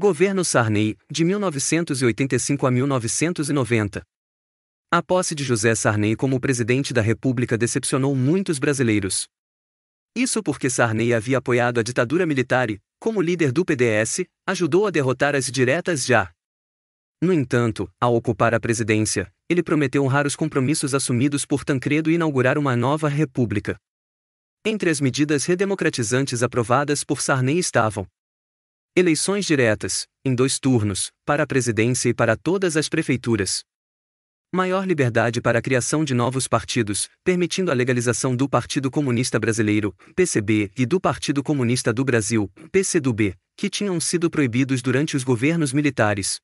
Governo Sarney, de 1985 a 1990. A posse de José Sarney como presidente da República decepcionou muitos brasileiros. Isso porque Sarney havia apoiado a ditadura militar e, como líder do PDS, ajudou a derrotar as diretas já. No entanto, ao ocupar a presidência, ele prometeu honrar os compromissos assumidos por Tancredo e inaugurar uma nova república. Entre as medidas redemocratizantes aprovadas por Sarney estavam Eleições diretas, em dois turnos, para a presidência e para todas as prefeituras. Maior liberdade para a criação de novos partidos, permitindo a legalização do Partido Comunista Brasileiro, PCB, e do Partido Comunista do Brasil, PCdoB, que tinham sido proibidos durante os governos militares.